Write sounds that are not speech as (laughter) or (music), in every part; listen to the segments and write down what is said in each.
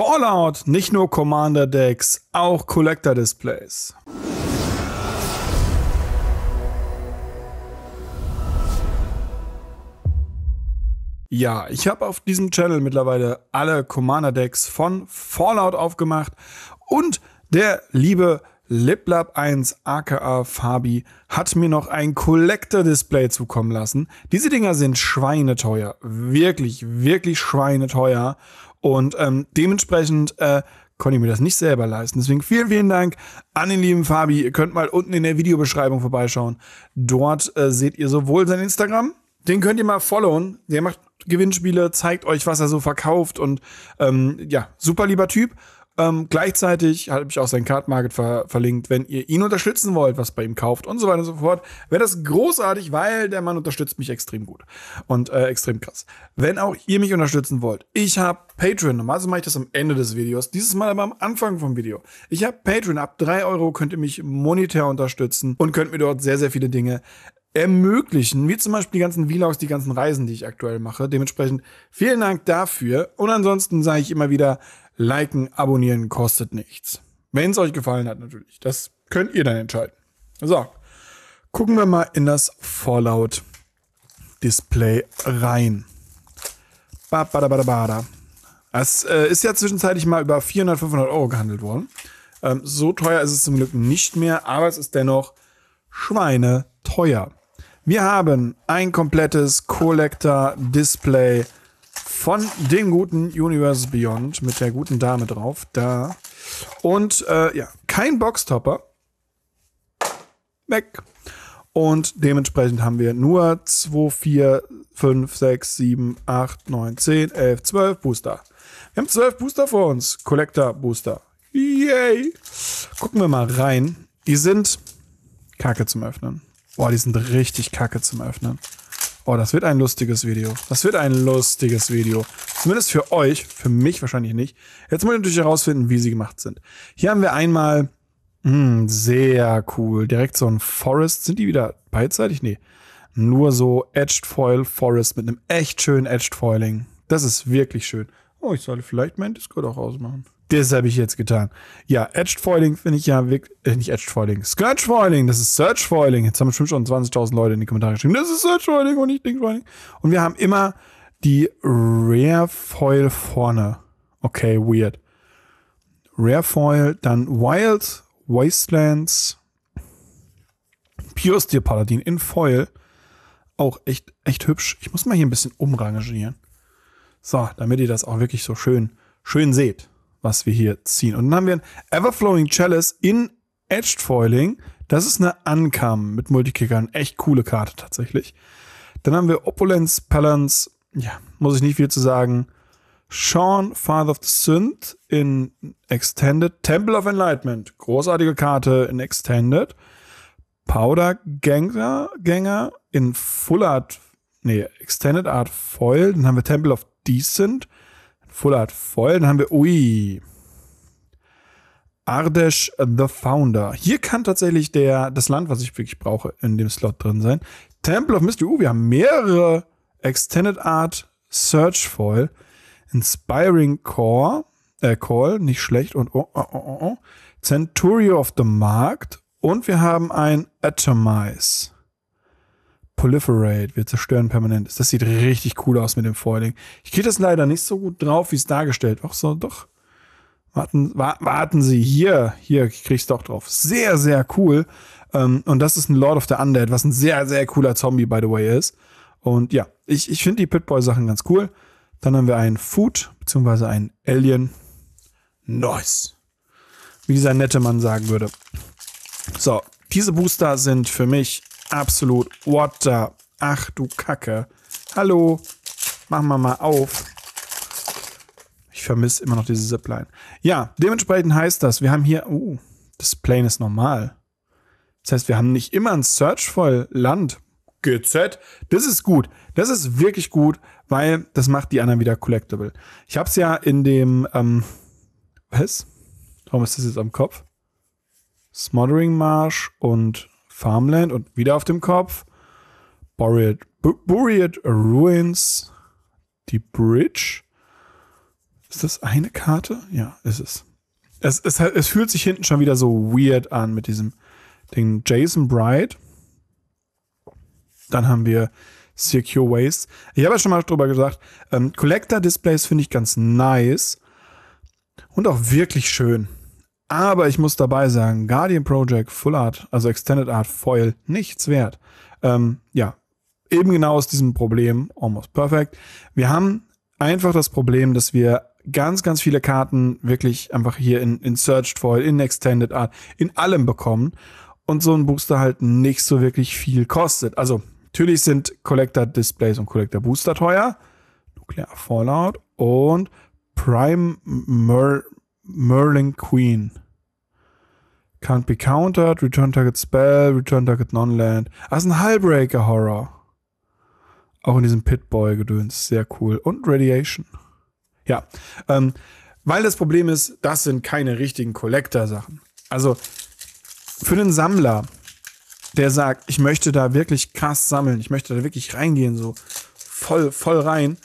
Fallout, nicht nur Commander Decks, auch Collector Displays. Ja, ich habe auf diesem Channel mittlerweile alle Commander Decks von Fallout aufgemacht und der liebe liplab 1 aka Fabi hat mir noch ein Collector Display zukommen lassen. Diese Dinger sind schweineteuer, wirklich wirklich schweineteuer und ähm, dementsprechend äh, konnte ich mir das nicht selber leisten. Deswegen vielen, vielen Dank an den lieben Fabi. Ihr könnt mal unten in der Videobeschreibung vorbeischauen. Dort äh, seht ihr sowohl sein Instagram, den könnt ihr mal followen. Der macht Gewinnspiele, zeigt euch, was er so verkauft und ähm, ja, super lieber Typ. Ähm, gleichzeitig habe ich auch sein Card Market ver verlinkt, wenn ihr ihn unterstützen wollt, was bei ihm kauft und so weiter und so fort. Wäre das großartig, weil der Mann unterstützt mich extrem gut und äh, extrem krass. Wenn auch ihr mich unterstützen wollt, ich habe Patreon. Normalerweise mache ich das am Ende des Videos, dieses Mal aber am Anfang vom Video. Ich habe Patreon. Ab drei Euro könnt ihr mich monetär unterstützen und könnt mir dort sehr, sehr viele Dinge ermöglichen, wie zum Beispiel die ganzen Vlogs, die ganzen Reisen, die ich aktuell mache. Dementsprechend vielen Dank dafür. Und ansonsten sage ich immer wieder, Liken, abonnieren kostet nichts. Wenn es euch gefallen hat, natürlich. Das könnt ihr dann entscheiden. So, gucken wir mal in das Fallout Display rein. Badabadabada. Es äh, ist ja zwischenzeitlich mal über 400, 500 Euro gehandelt worden. Ähm, so teuer ist es zum Glück nicht mehr, aber es ist dennoch schweineteuer. Wir haben ein komplettes Collector Display von dem guten Universe Beyond mit der guten Dame drauf. Da. Und äh, ja, kein Boxtopper. Weg. Und dementsprechend haben wir nur 2, 4, 5, 6, 7, 8, 9, 10, 11, 12 Booster. Wir haben 12 Booster vor uns. Collector Booster. Yay. Gucken wir mal rein. Die sind kacke zum Öffnen. Boah, die sind richtig kacke zum Öffnen. Oh, das wird ein lustiges Video. Das wird ein lustiges Video. Zumindest für euch, für mich wahrscheinlich nicht. Jetzt muss ich natürlich herausfinden, wie sie gemacht sind. Hier haben wir einmal, mh, hm, sehr cool, direkt so ein Forest. Sind die wieder beidseitig? Nee. Nur so Edged Foil Forest mit einem echt schönen Edged Foiling. Das ist wirklich schön. Oh, ich sollte vielleicht mein Discord auch ausmachen. Das habe ich jetzt getan. Ja, Edged Foiling finde ich ja wirklich, äh, nicht Edged Foiling, Scourge Foiling, das ist Search Foiling. Jetzt haben bestimmt schon 20.000 Leute in die Kommentare geschrieben, das ist Search Foiling und nicht Ding Foiling. Und wir haben immer die Rare Foil vorne. Okay, weird. Rare Foil, dann Wild, Wastelands, Pure Steel Paladin in Foil. Auch echt, echt hübsch. Ich muss mal hier ein bisschen umrangieren. So, damit ihr das auch wirklich so schön, schön seht was wir hier ziehen. Und dann haben wir ein Everflowing Chalice in Edged Foiling. Das ist eine Ankam mit Multikickern. Echt coole Karte tatsächlich. Dann haben wir Opulence, Palance. Ja, muss ich nicht viel zu sagen. Sean, Father of the Synth in Extended. Temple of Enlightenment. Großartige Karte in Extended. Powder Ganger, Ganger in Full Art, nee, Extended Art Foil. Dann haben wir Temple of Decent. Fuller hat voll. Dann haben wir, ui. Ardesh the Founder. Hier kann tatsächlich der, das Land, was ich wirklich brauche, in dem Slot drin sein. Temple of Mystery. Uh, wir haben mehrere Extended Art Search Foil. Inspiring Core, äh, Call, nicht schlecht. Und oh, oh, oh, oh. oh. Centurio of the Markt. Und wir haben ein Atomize. Proliferate, wir zerstören permanent. Das sieht richtig cool aus mit dem Foiling. Ich kriege das leider nicht so gut drauf, wie es dargestellt. Ach so, doch. Warten, wa warten Sie, hier, hier, ich krieg's doch drauf. Sehr, sehr cool. Um, ähm, und das ist ein Lord of the Undead, was ein sehr, sehr cooler Zombie, by the way, ist. Und ja, ich, ich finde die Pitboy-Sachen ganz cool. Dann haben wir einen Food, beziehungsweise einen Alien. Nice. Wie dieser nette Mann sagen würde. So, diese Booster sind für mich Absolut. What the? Ach du Kacke. Hallo. Machen wir mal auf. Ich vermisse immer noch diese Zipline. Ja, dementsprechend heißt das, wir haben hier. Uh, das Plane ist normal. Das heißt, wir haben nicht immer ein Search voll Land. GZ. Das ist gut. Das ist wirklich gut, weil das macht die anderen wieder collectible. Ich habe es ja in dem. Ähm, was? Warum ist das jetzt am Kopf? Smothering Marsh und Farmland und wieder auf dem Kopf. Buried, Buried Ruins, die Bridge. Ist das eine Karte? Ja, ist es. Es, es. es fühlt sich hinten schon wieder so weird an mit diesem Ding. Jason Bright. Dann haben wir Secure Waste. Ich habe ja schon mal drüber gesagt, ähm, Collector Displays finde ich ganz nice und auch wirklich schön. Aber ich muss dabei sagen, Guardian Project Full Art, also Extended Art Foil, nichts wert. Ähm, ja, eben genau aus diesem Problem, almost perfect. Wir haben einfach das Problem, dass wir ganz, ganz viele Karten wirklich einfach hier in, in Searched Foil, in Extended Art, in allem bekommen. Und so ein Booster halt nicht so wirklich viel kostet. Also, natürlich sind Collector Displays und Collector Booster teuer. Nuclear Fallout und Prime Mer Merlin Queen. Can't be countered, return target spell, return target non-land. Das ist ein Hallbreaker Horror. Auch in diesem Pitboy-Gedöns. Sehr cool. Und Radiation. Ja. Ähm, weil das Problem ist, das sind keine richtigen Collector-Sachen. Also für den Sammler, der sagt, ich möchte da wirklich krass sammeln, ich möchte da wirklich reingehen, so voll, voll rein,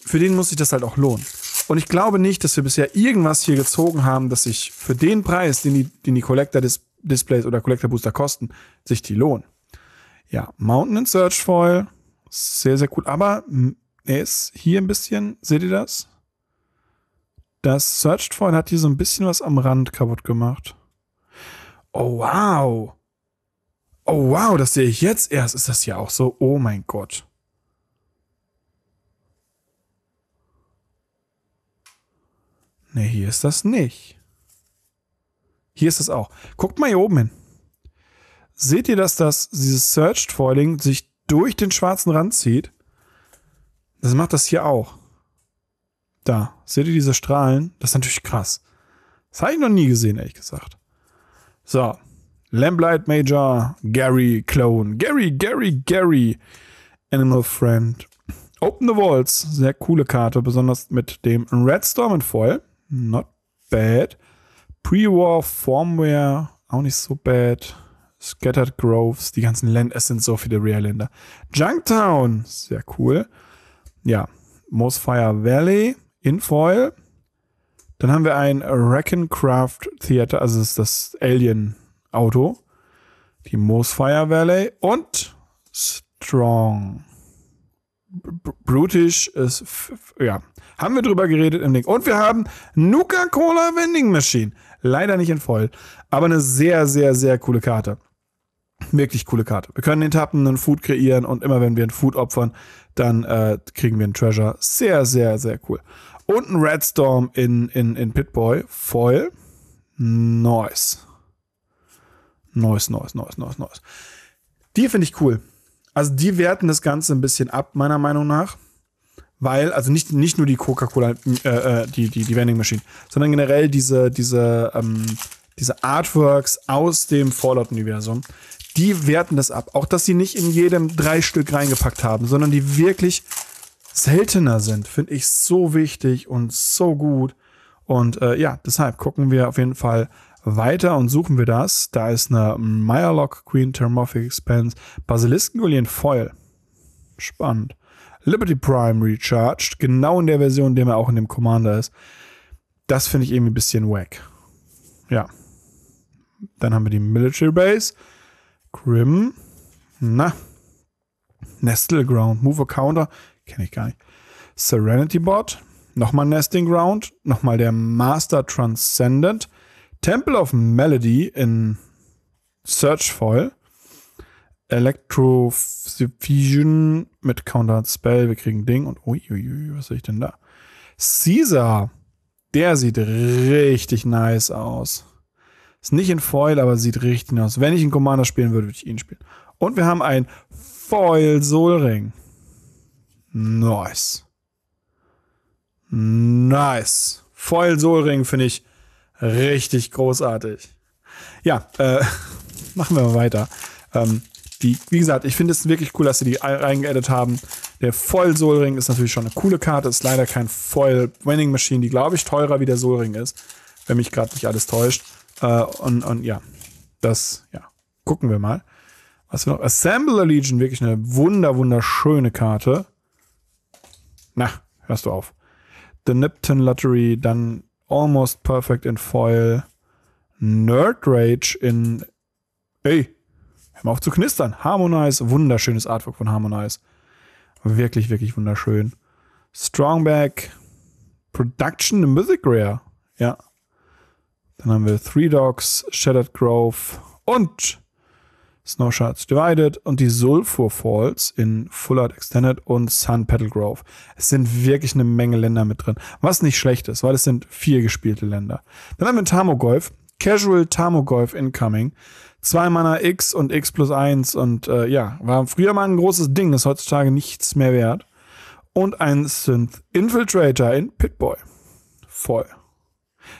für den muss sich das halt auch lohnen. Und ich glaube nicht, dass wir bisher irgendwas hier gezogen haben, dass sich für den Preis, den die, den die Collector Dis Displays oder Collector Booster kosten, sich die lohnen. Ja, Mountain and Search Foil, sehr, sehr cool. Aber er ist hier ein bisschen, seht ihr das? Das Search Foil hat hier so ein bisschen was am Rand kaputt gemacht. Oh, wow. Oh, wow, das sehe ich jetzt erst. Ist das ja auch so? Oh mein Gott. Ne, hier ist das nicht. Hier ist es auch. Guckt mal hier oben hin. Seht ihr, dass das, dieses Searched-Foiling sich durch den schwarzen Rand zieht? Das macht das hier auch. Da. Seht ihr diese Strahlen? Das ist natürlich krass. Das habe ich noch nie gesehen, ehrlich gesagt. So. Lamplight Major, Gary Clone. Gary, Gary, Gary. Animal Friend. Open the Walls. Sehr coole Karte, besonders mit dem Red Storm in Foil. Not bad. Pre-War, Formware, auch nicht so bad. Scattered Groves, die ganzen Länder, es sind so viele Real länder Junktown, sehr cool. Ja, Mossfire Valley, Infoil. Dann haben wir ein Wreckencraft Theater, also das ist das Alien-Auto. Die Mossfire Valley und Strong brutish ist, ja, haben wir drüber geredet im Link. Und wir haben Nuka Cola Vending Machine. Leider nicht in voll, aber eine sehr, sehr, sehr coole Karte. Wirklich coole Karte. Wir können den Tappen einen Food kreieren und immer wenn wir einen Food opfern, dann äh, kriegen wir einen Treasure. Sehr, sehr, sehr cool. Und ein Red Storm in, in, in Pitboy. Voll. Nice. Nice, nice, nice, nice, nice. Die finde ich cool. Also die werten das Ganze ein bisschen ab, meiner Meinung nach. Weil, also nicht, nicht nur die Coca-Cola, äh, äh, die, die, die Vending Machine, sondern generell diese, diese, ähm, diese Artworks aus dem Fallout-Universum, die werten das ab. Auch, dass sie nicht in jedem drei Stück reingepackt haben, sondern die wirklich seltener sind, finde ich so wichtig und so gut. Und äh, ja, deshalb gucken wir auf jeden Fall weiter und suchen wir das. Da ist eine Meyerlock Queen Thermophic Expense, Basilisken Basiliskengolien Foil. Spannend. Liberty Prime Recharged, genau in der Version, in der er auch in dem Commander ist. Das finde ich irgendwie ein bisschen wack. Ja. Dann haben wir die Military Base. Grim. Na. Nestle Ground. Mover Counter. Kenne ich gar nicht. Serenity Bot. Nochmal Nesting Ground. Nochmal der Master Transcendent. Temple of Melody in Searchfall. Electrofusion mit Counter Spell. Wir kriegen Ding und uiuiui, was sehe ich denn da? Caesar. Der sieht richtig nice aus. Ist nicht in Foil, aber sieht richtig aus. Wenn ich einen Commander spielen würde, würde ich ihn spielen. Und wir haben einen Foil Solring. Nice. Nice. Foil Solring finde ich Richtig großartig. Ja, äh, (laughs) machen wir mal weiter. Ähm, die, wie gesagt, ich finde es wirklich cool, dass sie die reingeedet haben. Der Foil Ring ist natürlich schon eine coole Karte, ist leider kein Foil Winning Machine, die glaube ich teurer wie der Soul Ring ist, wenn mich gerade nicht alles täuscht. Äh, und, und ja, das, ja, gucken wir mal. Was wir noch? Assembler Legion, wirklich eine wunder, wunderschöne Karte. Na, hörst du auf. The Nipton Lottery, dann Almost Perfect in Foil, Nerd Rage in. Ey, hör mal auf zu knistern. Harmonize, wunderschönes Artwork von Harmonize. Wirklich, wirklich wunderschön. Strongback, Production Mythic Rare. Ja. Dann haben wir Three Dogs, Shattered Grove und Snow Shards Divided und die Sulphur Falls in Fullard Extended und Sun Petal Grove. Es sind wirklich eine Menge Länder mit drin, was nicht schlecht ist, weil es sind vier gespielte Länder. Dann haben wir Tamogolf, Casual Tamogolf Incoming. Zwei Mana X und X plus 1 und äh, ja, war früher mal ein großes Ding, ist heutzutage nichts mehr wert. Und ein Synth Infiltrator in Pitboy. Voll.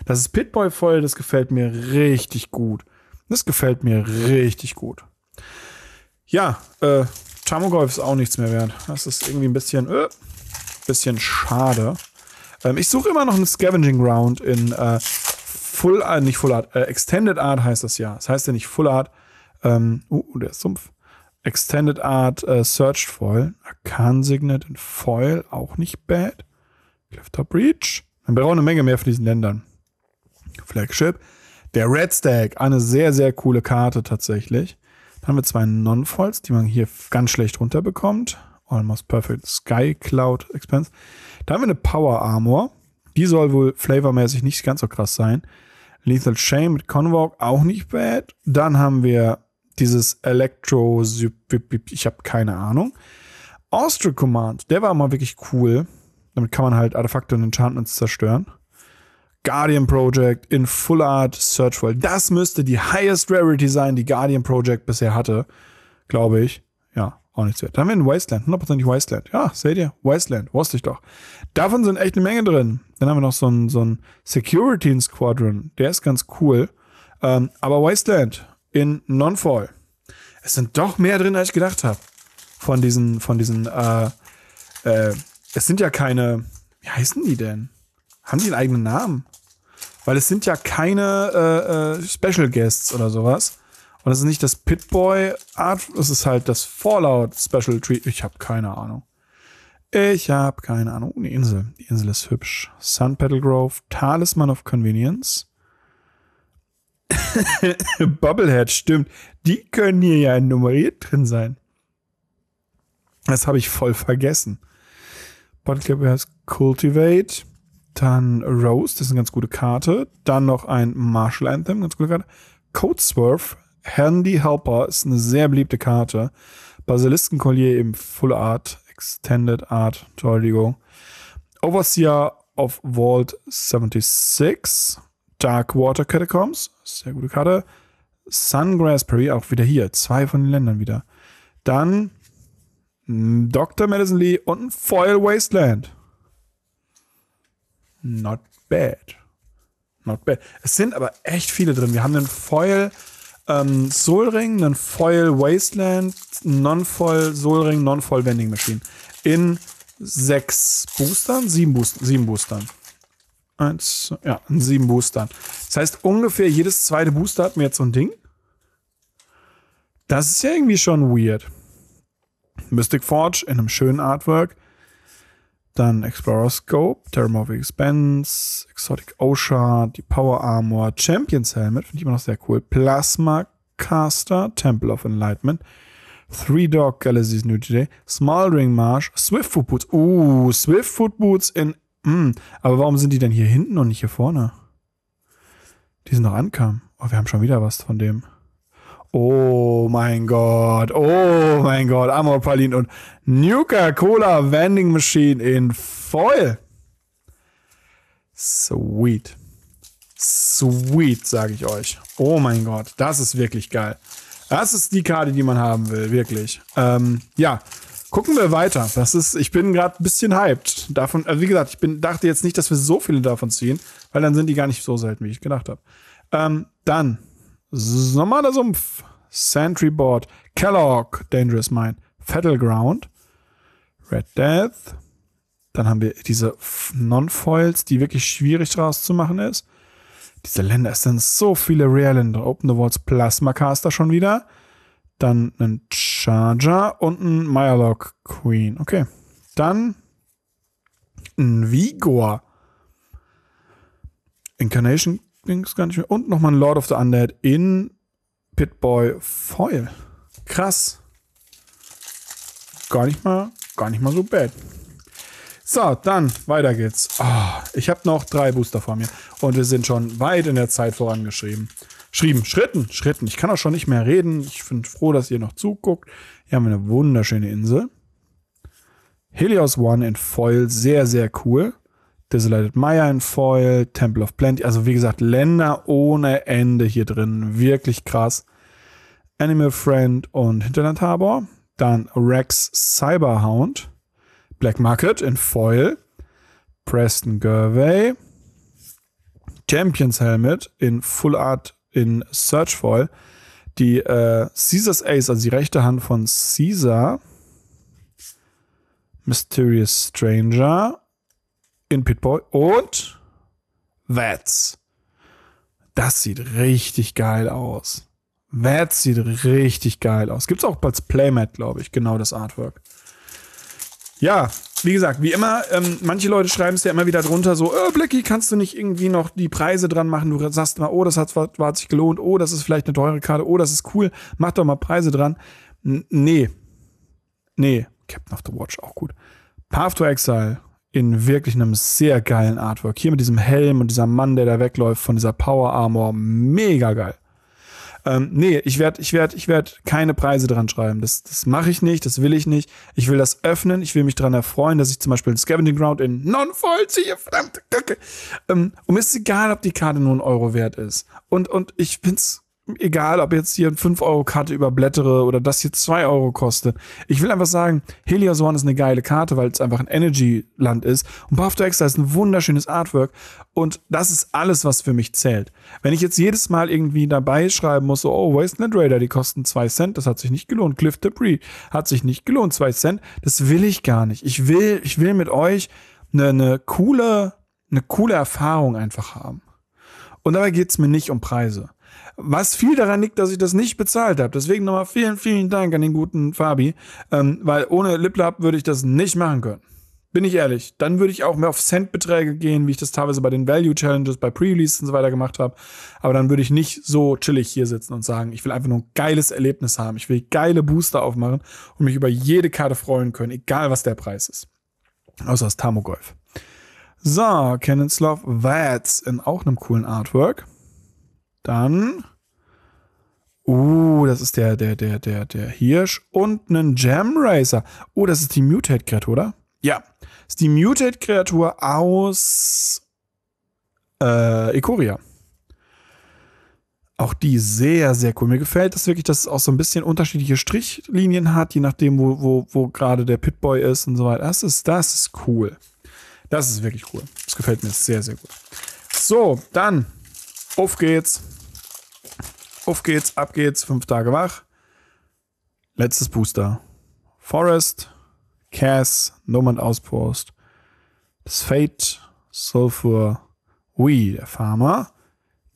Das ist Pitboy voll, das gefällt mir richtig gut. Das gefällt mir richtig gut. Ja, äh, Tamogolf ist auch nichts mehr wert. Das ist irgendwie ein bisschen, äh, bisschen schade. Ähm, ich suche immer noch einen Scavenging Round in äh, Full, äh, nicht Full Art, äh, Extended Art heißt das ja. Das heißt ja nicht Full Art. Ähm, uh, oh, der ist Sumpf. Extended Art äh, Searched Foil. Arcan Signet in Foil, auch nicht bad. Clifftop Reach. Dann braucht eine Menge mehr von diesen Ländern. Flagship. Der Red Stack, eine sehr, sehr coole Karte tatsächlich. Dann haben wir zwei Non-Falls, die man hier ganz schlecht runterbekommt. Almost Perfect Sky Cloud Expense. Dann haben wir eine Power Armor. Die soll wohl flavormäßig nicht ganz so krass sein. Lethal Shame mit Convoke auch nicht bad. Dann haben wir dieses Electro. Ich habe keine Ahnung. Austria Command, der war mal wirklich cool. Damit kann man halt Artefakte und Enchantments zerstören. Guardian Project in Full Art Search World. Das müsste die highest Rarity sein, die Guardian Project bisher hatte, glaube ich. Ja, auch nichts wert. Dann haben wir ein Wasteland, 100% Wasteland. Ja, seht ihr, Wasteland, wusste ich doch. Davon sind echt eine Menge drin. Dann haben wir noch so ein, so ein Security Squadron, der ist ganz cool. Ähm, aber Wasteland in Nonfall. Es sind doch mehr drin, als ich gedacht habe. Von diesen, von diesen, äh, äh, es sind ja keine, wie heißen die denn? Haben die einen eigenen Namen? Weil es sind ja keine äh, äh, Special Guests oder sowas. Und das ist nicht das Pitboy Art, es ist halt das Fallout Special Treat. Ich habe keine Ahnung. Ich habe keine Ahnung. Oh, die Insel. Die Insel ist hübsch. Sun Petal Grove, Talisman of Convenience. (laughs) Bubblehead, stimmt. Die können hier ja nummeriert drin sein. Das habe ich voll vergessen. Bottleclip heißt Cultivate. Dann Rose, das ist eine ganz gute Karte. Dann noch ein Martial Anthem, ganz gute Karte. Code Swerve, Handy Helper ist eine sehr beliebte Karte. Collier im Full Art, Extended Art, Entschuldigung. Overseer of Vault 76, Dark Water Catacombs, sehr gute Karte. Sungrass Prairie, auch wieder hier, zwei von den Ländern wieder. Dann Dr. Madison Lee und ein Foil Wasteland. Not bad. Not bad. Es sind aber echt viele drin. Wir haben einen Foil ähm, Soul Ring, einen Foil Wasteland, Non-Foil Soul Ring, Non-Foil Vending Machine. In sechs Boostern, sieben, Boost sieben Boostern. Eins, ja, in sieben Boostern. Das heißt, ungefähr jedes zweite Booster hat mir jetzt so ein Ding. Das ist ja irgendwie schon weird. Mystic Forge in einem schönen Artwork. Dann Explorer Scope, Terramorphic Expense, Exotic Osha, die Power Armor, Champions Helmet, finde ich immer noch sehr cool. Plasma Caster, Temple of Enlightenment, Three Dog Galaxy's New Today, Smoldering Marsh, Swift Swiftfoot Boots. Uh, Swift Swiftfoot Boots in. Mm, aber warum sind die denn hier hinten und nicht hier vorne? Die sind noch ankamen. Oh, wir haben schon wieder was von dem. Oh mein Gott, oh mein Gott, Amorpalin und Nuka Cola Vending Machine in voll. Sweet. Sweet, sage ich euch. Oh mein Gott, das ist wirklich geil. Das ist die Karte, die man haben will, wirklich. Ähm, ja, gucken wir weiter. Das ist, ich bin gerade ein bisschen hyped. Davon, also wie gesagt, ich bin, dachte jetzt nicht, dass wir so viele davon ziehen, weil dann sind die gar nicht so selten, wie ich gedacht habe. Ähm, dann Normaler Sumpf, Sentry Board, Kellogg, Dangerous Mine, Ground, Red Death. Dann haben wir diese Non-Foils, die wirklich schwierig draus zu machen ist. Diese Länder, es sind so viele Rare-Länder. Open the Walls Plasma Caster schon wieder. Dann ein Charger und ein Myalog Queen. Okay. Dann ein Vigor. Incarnation es gar nicht mehr. Und nochmal ein Lord of the Undead in Pitboy Foil. Krass. Gar nicht mal, gar nicht mal so bad. So, dann weiter geht's. Oh, ich habe noch drei Booster vor mir und wir sind schon weit in der Zeit vorangeschrieben. Schrieben, Schritten, Schritten. Ich kann auch schon nicht mehr reden. Ich bin froh, dass ihr noch zuguckt. Hier haben wir eine wunderschöne Insel. Helios One in Foil, sehr, sehr cool. Desolated Maya in Foil, Temple of Plenty. Also wie gesagt, Länder ohne Ende hier drin. Wirklich krass. Animal Friend und Hinterland Harbor. Dann Rex Cyberhound. Black Market in Foil. Preston Gervais. Champions Helmet in Full Art in Search Foil. Die äh, Caesar's Ace, also die rechte Hand von Caesar. Mysterious Stranger in Pitboy und Vats. Das sieht richtig geil aus. Vats sieht richtig geil aus. Gibt es auch als Playmat, glaube ich, genau das Artwork. Ja, wie gesagt, wie immer, ähm, manche Leute schreiben es ja immer wieder drunter, so, äh, oh, Blackie, kannst du nicht irgendwie noch die Preise dran machen? Du sagst mal, oh, das hat, hat sich gelohnt, oh, das ist vielleicht eine teure Karte, oh, das ist cool, mach doch mal Preise dran. N nee. Nee, Captain of the Watch, auch gut. Path to Exile, in wirklich einem sehr geilen Artwork. Hier mit diesem Helm und dieser Mann, der da wegläuft von dieser Power Armor. Mega geil. Ähm, nee, ich werde ich werd, ich werd keine Preise dran schreiben. Das, das mache ich nicht, das will ich nicht. Ich will das öffnen, ich will mich daran erfreuen, dass ich zum Beispiel ein Scavenging Ground in Non-Foil ziehe, verdammte Kacke. Ähm, und mir ist egal, ob die Karte nur ein Euro wert ist. Und, und ich es egal, ob jetzt hier eine 5-Euro-Karte überblättere oder das hier 2 Euro kostet. Ich will einfach sagen, Heliasorn ist eine geile Karte, weil es einfach ein Energy-Land ist. Und Path to Exile ist ein wunderschönes Artwork. Und das ist alles, was für mich zählt. Wenn ich jetzt jedes Mal irgendwie dabei schreiben muss, so, oh, Wasteland Raider, die kosten 2 Cent, das hat sich nicht gelohnt. Cliff Debris hat sich nicht gelohnt, 2 Cent. Das will ich gar nicht. Ich will, ich will mit euch eine, eine coole, eine coole Erfahrung einfach haben. Und dabei geht es mir nicht um Preise. Was viel daran liegt, dass ich das nicht bezahlt habe. Deswegen nochmal vielen, vielen Dank an den guten Fabi, ähm, weil ohne LipLab würde ich das nicht machen können. Bin ich ehrlich. Dann würde ich auch mehr auf Centbeträge gehen, wie ich das teilweise bei den Value Challenges, bei Pre-Releases und so weiter gemacht habe. Aber dann würde ich nicht so chillig hier sitzen und sagen, ich will einfach nur ein geiles Erlebnis haben. Ich will geile Booster aufmachen und mich über jede Karte freuen können, egal was der Preis ist. Außer das Tamogolf. So, Cannons Love Vats in auch einem coolen Artwork. Dann. Uh, das ist der, der, der, der, der Hirsch und einen Jam Racer. Oh, das ist die Mutate-Kreatur, oder? Ja. Das ist die Mutate-Kreatur aus äh, Ikoria. Auch die sehr, sehr cool. Mir gefällt das wirklich, dass es auch so ein bisschen unterschiedliche Strichlinien hat, je nachdem, wo, wo, wo gerade der Pitboy ist und so weiter. Das ist, das ist cool. Das ist wirklich cool. Das gefällt mir sehr, sehr gut. So, dann auf geht's. Auf geht's, ab geht's. Fünf Tage wach. Letztes Booster. Forest, Cass, Nomad Auspost, das Fate, Sulfur, We, der Farmer,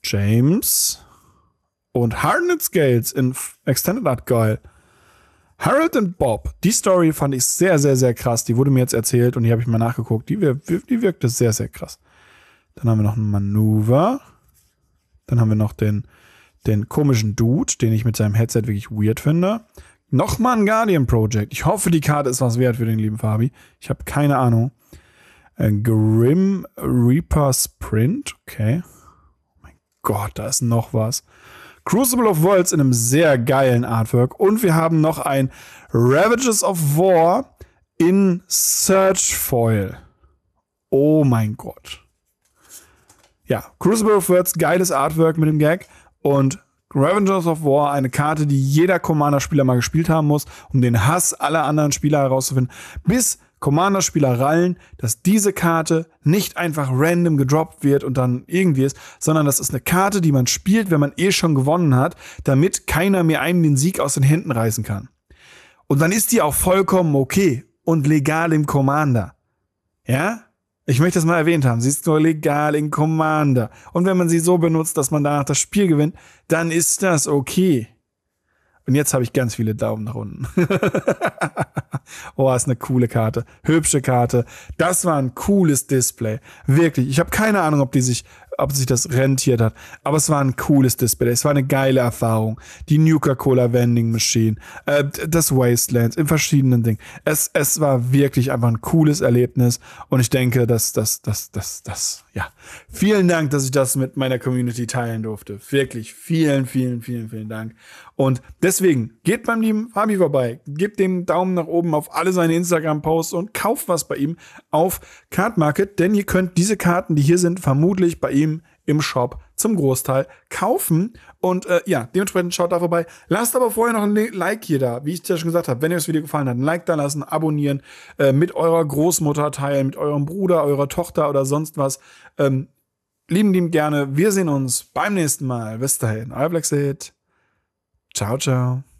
James und Hardened Scales in Extended Art Geil. Harold und Bob, die Story fand ich sehr, sehr, sehr krass. Die wurde mir jetzt erzählt und die habe ich mal nachgeguckt. Die, die wirkte sehr, sehr krass. Dann haben wir noch ein Manöver. Dann haben wir noch den, den komischen Dude, den ich mit seinem Headset wirklich weird finde. Nochmal ein Guardian Project. Ich hoffe, die Karte ist was wert für den lieben Fabi. Ich habe keine Ahnung. Äh, Grim Reaper Sprint. Okay. Oh mein Gott, da ist noch was. Crucible of Worlds in einem sehr geilen Artwork. Und wir haben noch ein Ravages of War in Search Foil. Oh mein Gott ja, Crucible of Words, geiles Artwork mit dem Gag. Und Ravengers of War, eine Karte, die jeder Commander-Spieler mal gespielt haben muss, um den Hass aller anderen Spieler herauszufinden. Bis Commander-Spieler rallen, dass diese Karte nicht einfach random gedroppt wird und dann irgendwie ist, sondern das ist eine Karte, die man spielt, wenn man eh schon gewonnen hat, damit keiner mehr einem den Sieg aus den Händen reißen kann. Und dann ist die auch vollkommen okay und legal im Commander. Ja? Ich möchte das mal erwähnt haben. Sie ist nur legal in Commander. Und wenn man sie so benutzt, dass man danach das Spiel gewinnt, dann ist das okay. Und jetzt habe ich ganz viele Daumen nach unten. (laughs) oh, ist eine coole Karte. Hübsche Karte. Das war ein cooles Display. Wirklich. Ich habe keine Ahnung, ob die sich ob sich das rentiert hat. Aber es war ein cooles Display. Es war eine geile Erfahrung. Die Nuka-Cola Vending Machine, äh, das Wasteland in verschiedenen Dingen. Es, es war wirklich einfach ein cooles Erlebnis. Und ich denke, dass das, das, das, das ja, vielen Dank, dass ich das mit meiner Community teilen durfte. Wirklich vielen, vielen, vielen, vielen Dank. Und deswegen geht beim lieben Fabi vorbei, gebt dem Daumen nach oben auf alle seine Instagram-Posts und kauft was bei ihm auf Card Market, denn ihr könnt diese Karten, die hier sind, vermutlich bei ihm im Shop zum Großteil kaufen. Und äh, ja, dementsprechend schaut da vorbei. Lasst aber vorher noch ein Like hier da, wie ich es ja schon gesagt habe. Wenn euch das Video gefallen hat, ein Like da lassen, abonnieren, äh, mit eurer Großmutter teilen, mit eurem Bruder, eurer Tochter oder sonst was. Ähm, lieben, lieben gerne. Wir sehen uns beim nächsten Mal. Bis dahin, euer Black Seed. Ciao, ciao.